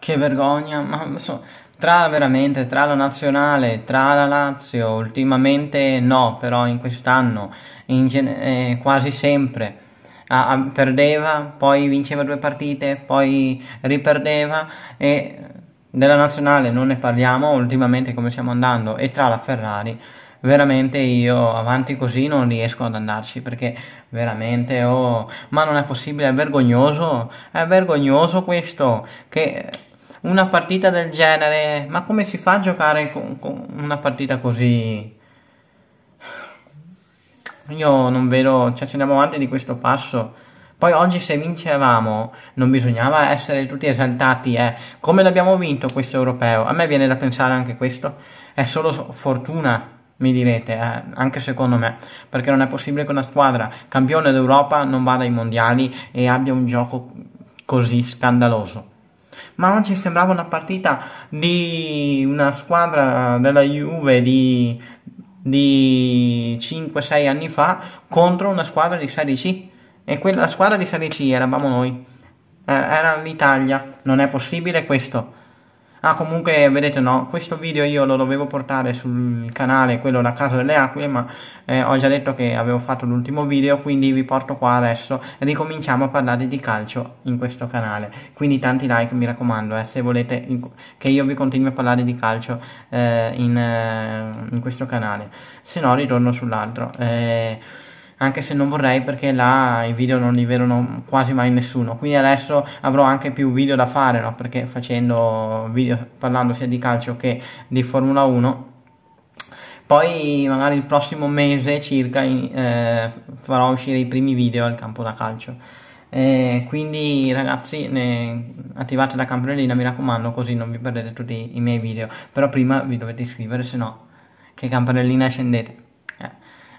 Che vergogna, ma insomma, tra veramente, tra la nazionale, tra la Lazio, ultimamente no, però in quest'anno, in eh, quasi sempre, a, a, perdeva, poi vinceva due partite, poi riperdeva e della nazionale non ne parliamo, ultimamente come stiamo andando, e tra la Ferrari, veramente io avanti così non riesco ad andarci perché veramente oh ma non è possibile è vergognoso è vergognoso questo che una partita del genere, ma come si fa a giocare con, con una partita così? Io non vedo, cioè se andiamo avanti di questo passo. Poi oggi se vincevamo non bisognava essere tutti esaltati, eh. Come l'abbiamo vinto questo europeo? A me viene da pensare anche questo. È solo fortuna, mi direte, eh, anche secondo me, perché non è possibile che una squadra campione d'Europa non vada ai mondiali e abbia un gioco così scandaloso ma oggi sembrava una partita di una squadra della Juve di, di 5-6 anni fa contro una squadra di Serie C e quella squadra di Serie C eravamo noi, eh, era l'Italia, non è possibile questo. Ah, comunque, vedete, no, questo video io lo dovevo portare sul canale, quello La Casa delle Acque, ma eh, ho già detto che avevo fatto l'ultimo video, quindi vi porto qua adesso. e Ricominciamo a parlare di calcio in questo canale. Quindi tanti like, mi raccomando, eh, se volete che io vi continui a parlare di calcio eh, in, eh, in, questo canale. Se no, ritorno sull'altro. Eh, anche se non vorrei perché là i video non li vedono quasi mai nessuno quindi adesso avrò anche più video da fare no? perché facendo video parlando sia di calcio che di Formula 1 poi magari il prossimo mese circa eh, farò uscire i primi video al campo da calcio eh, quindi ragazzi ne... attivate la campanellina mi raccomando così non vi perdete tutti i miei video però prima vi dovete iscrivere se no che campanellina scendete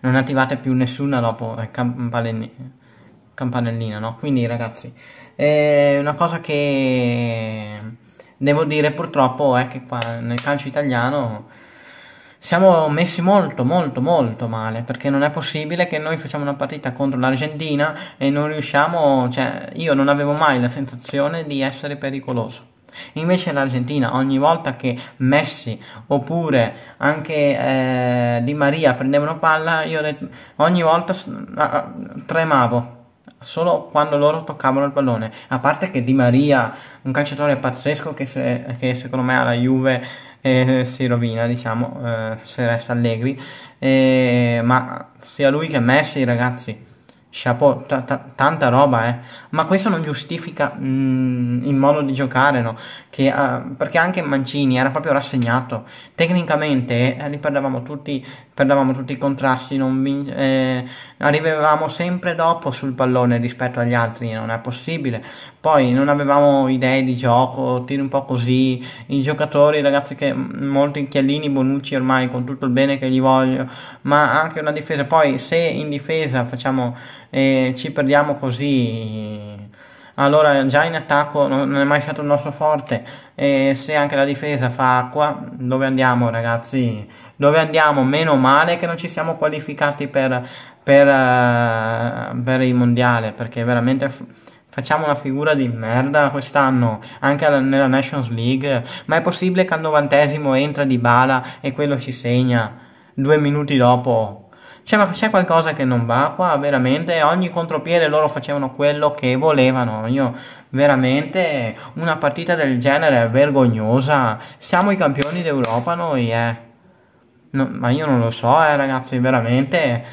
non attivate più nessuna dopo eh, campanellina, no? Quindi ragazzi, eh, una cosa che devo dire purtroppo è che qua nel calcio italiano siamo messi molto molto molto male perché non è possibile che noi facciamo una partita contro l'Argentina e non riusciamo, cioè io non avevo mai la sensazione di essere pericoloso Invece l'Argentina ogni volta che Messi oppure anche eh, Di Maria prendevano palla, io ogni volta tremavo solo quando loro toccavano il pallone. A parte che Di Maria, un calciatore pazzesco che, se, che secondo me alla Juve eh, si rovina, diciamo, eh, se resta Allegri, eh, ma sia lui che Messi, ragazzi Chapeau, t- t- tanta roba, eh. Ma questo non giustifica mh, mm, il modo di giocare, no? Che, uh, perché anche Mancini era proprio rassegnato. Tecnicamente, eh, perdevamo tutti, perdevamo tutti i contrasti, vin- eh, arrivavamo sempre dopo sul pallone rispetto agli altri, non è possibile poi non avevamo idee di gioco, tiri un po' così, i giocatori, ragazzi che molti Chiellini, Bonucci ormai con tutto il bene che gli voglio, ma anche una difesa, poi se in difesa facciamo, eh, ci perdiamo così, allora già in attacco non è mai stato il nostro forte e se anche la difesa fa acqua, dove andiamo ragazzi? Dove andiamo? Meno male che non ci siamo qualificati per, per, eh, per il mondiale, perché veramente Facciamo una figura di merda quest'anno, anche alla, nella Nations League. Ma è possibile che al novantesimo entra di bala e quello ci segna due minuti dopo? Cioè, ma c'è qualcosa che non va qua, veramente? Ogni contropiede loro facevano quello che volevano. Io, veramente, una partita del genere è vergognosa. Siamo i campioni d'Europa noi, eh. No, ma io non lo so, eh, ragazzi, veramente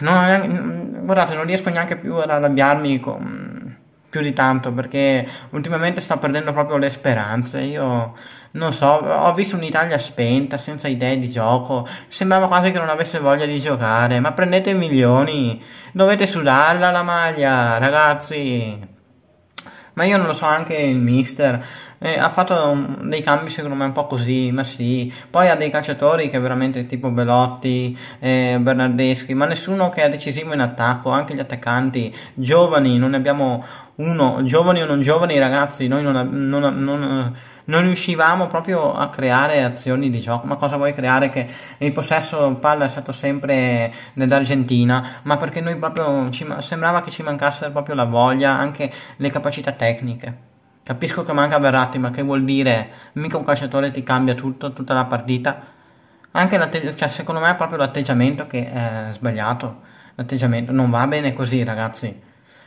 no, mm, mm, guardate, non riesco neanche più ad arrabbiarmi con, più di tanto perché ultimamente sto perdendo proprio le speranze. Io non so, ho visto un'Italia spenta, senza idee di gioco, sembrava quasi che non avesse voglia di giocare, ma prendete milioni, dovete sudarla la maglia, ragazzi. Ma io non lo so, anche il mister eh, ha fatto dei cambi secondo me un po' così, ma sì, poi ha dei calciatori che veramente tipo Belotti, eh, Bernardeschi, ma nessuno che è decisivo in attacco, anche gli attaccanti, giovani, non ne abbiamo uno, giovani o non giovani ragazzi, noi non, non, non, non, riuscivamo proprio a creare azioni di gioco, ma cosa vuoi creare che il possesso palla è stato sempre dell'Argentina, ma perché noi proprio ci, sembrava che ci mancasse proprio la voglia, anche le capacità tecniche. Capisco che manca Verratti, ma che vuol dire? Mica un calciatore ti cambia tutto, tutta la partita. Anche cioè secondo me è proprio l'atteggiamento che eh, è sbagliato. L'atteggiamento non va bene così, ragazzi.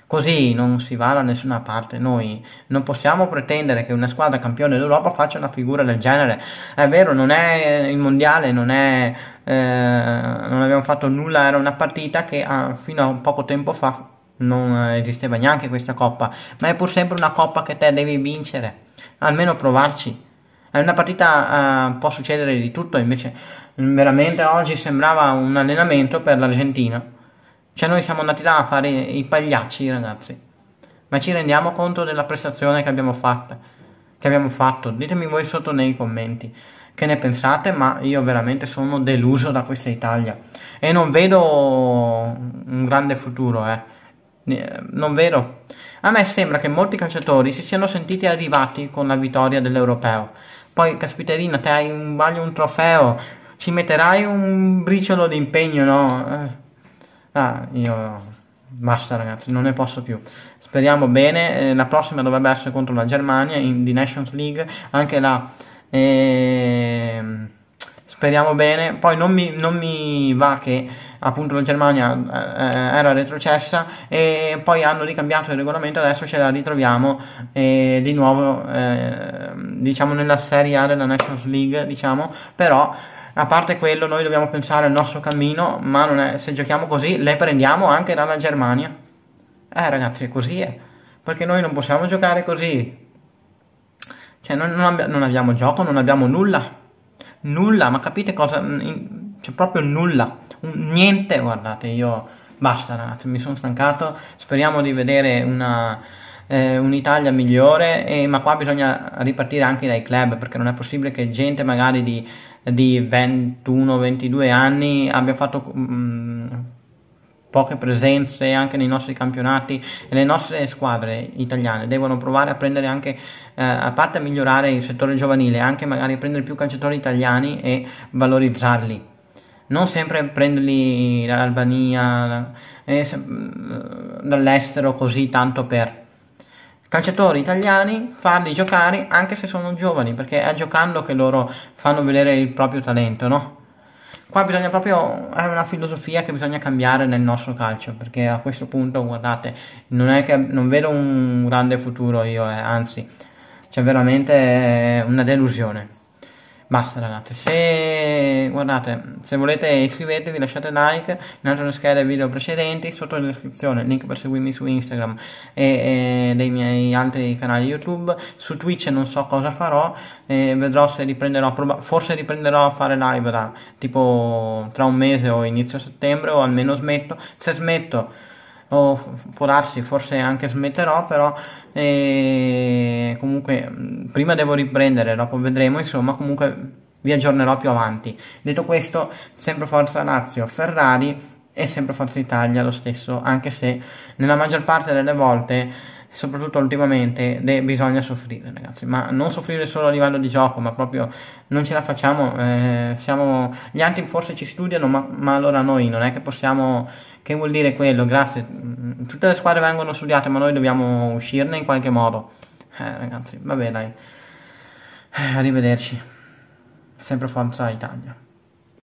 Così non si va da nessuna parte. Noi non possiamo pretendere che una squadra campione d'Europa faccia una figura del genere. È vero, non è il mondiale, non, è, eh, non abbiamo fatto nulla, era una partita che ah, fino a poco tempo fa non eh, esisteva neanche questa coppa, ma è pur sempre una coppa che te devi vincere, almeno provarci. È una partita, uh, può succedere di tutto, invece veramente oggi sembrava un allenamento per l'Argentina. Cioè noi siamo andati là a fare i pagliacci ragazzi, ma ci rendiamo conto della prestazione che abbiamo, fatta, che abbiamo fatto? Ditemi voi sotto nei commenti che ne pensate, ma io veramente sono deluso da questa Italia e non vedo un grande futuro, eh non vero? A me sembra che molti calciatori si siano sentiti arrivati con la vittoria dell'Europeo. Poi, caspiterina, te hai un bagno un trofeo, ci metterai un briciolo di impegno, no? Eh. Ah, io... Basta ragazzi, non ne posso più. Speriamo bene, eh, la prossima dovrebbe essere contro la Germania in The Nations League, anche la... Eh, speriamo bene. Poi non mi, non mi va che appunto la Germania eh, era retrocessa e poi hanno ricambiato il regolamento adesso ce la ritroviamo eh, di nuovo eh, diciamo nella Serie A della Nations League diciamo però a parte quello noi dobbiamo pensare al nostro cammino ma è, se giochiamo così le prendiamo anche dalla Germania eh ragazzi così è eh. perché noi non possiamo giocare così cioè non, non, abbi- non abbiamo gioco non abbiamo nulla nulla, ma capite cosa? Mm, C'è cioè, proprio nulla, niente, guardate, io basta ragazzi, mi sono stancato, speriamo di vedere una, eh, un'Italia migliore, eh, ma qua bisogna ripartire anche dai club, perché non è possibile che gente magari di, di 21-22 anni abbia fatto... Mh, mm, poche presenze anche nei nostri campionati e le nostre squadre italiane devono provare a prendere anche eh, a parte a migliorare il settore giovanile anche magari prendere più calciatori italiani e valorizzarli non sempre prenderli dall'Albania eh, mm, dall'estero così tanto per calciatori italiani farli giocare anche se sono giovani perché è giocando che loro fanno vedere il proprio talento no? Qua bisogna proprio, è una filosofia che bisogna cambiare nel nostro calcio, perché a questo punto, guardate, non è che non vedo un grande futuro io, eh, anzi, c'è veramente una delusione basta ragazzi se guardate se volete iscrivetevi lasciate like in alto scheda i video precedenti sotto in descrizione link per seguirmi su Instagram e, e, dei miei altri canali YouTube su Twitch non so cosa farò eh, vedrò se riprenderò forse riprenderò a fare live da tipo tra un mese o inizio settembre o almeno smetto se smetto o può darsi forse anche smetterò però e comunque prima devo riprendere, dopo vedremo, insomma comunque vi aggiornerò più avanti. Detto questo, sempre forza Lazio, Ferrari e sempre forza Italia lo stesso, anche se nella maggior parte delle volte soprattutto ultimamente, bisogna soffrire, ragazzi. Ma non soffrire solo a livello di gioco, ma proprio non ce la facciamo. Eh, siamo... Gli altri forse ci studiano, ma, ma allora noi non è che possiamo. Che vuol dire quello? Grazie. Mm, tutte le squadre vengono studiate, ma noi dobbiamo uscirne in qualche modo. Eh, ragazzi, vabbè, dai. Eh, arrivederci. Sempre Forza Italia.